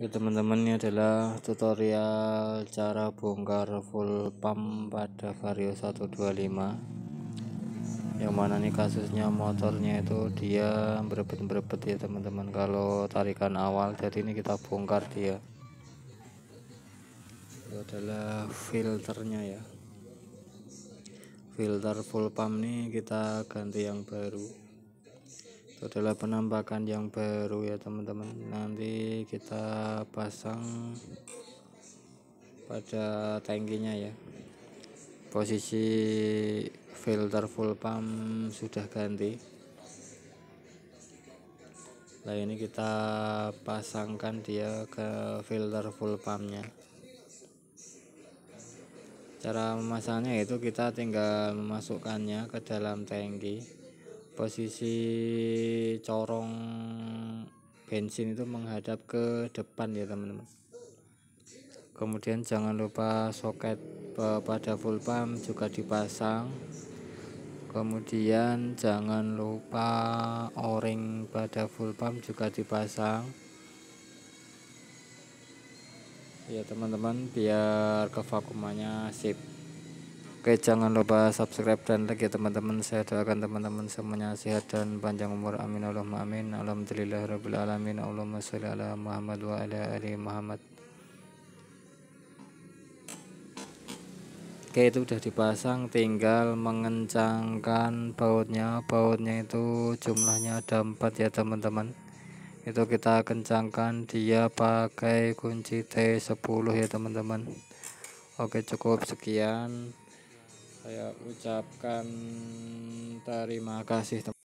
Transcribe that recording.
ya teman-teman ini adalah tutorial cara bongkar full pump pada vario 125 yang mana nih kasusnya motornya itu dia berebet-berebet ya teman-teman kalau tarikan awal jadi ini kita bongkar dia itu adalah filternya ya filter full pump nih kita ganti yang baru itu adalah penampakan yang baru ya teman-teman nanti kita pasang pada tangkinya ya posisi filter full pump sudah ganti nah ini kita pasangkan dia ke filter full pumpnya cara memasangnya itu kita tinggal memasukkannya ke dalam tangki posisi corong bensin itu menghadap ke depan ya teman-teman kemudian jangan lupa soket pada full pump juga dipasang kemudian jangan lupa o-ring pada full pump juga dipasang ya teman-teman biar kevakumannya sip Oke, jangan lupa subscribe dan like ya teman-teman. Saya doakan teman-teman semuanya sehat dan panjang umur. Amin Allahumma amin. Alhamdulillah Rabbil alamin. Allahumma salli ala Muhammad wa ala ali Muhammad. Oke, itu udah dipasang, tinggal mengencangkan bautnya. Bautnya itu jumlahnya ada 4 ya, teman-teman. Itu kita kencangkan dia pakai kunci T10 ya, teman-teman. Oke, cukup sekian saya ucapkan terima kasih teman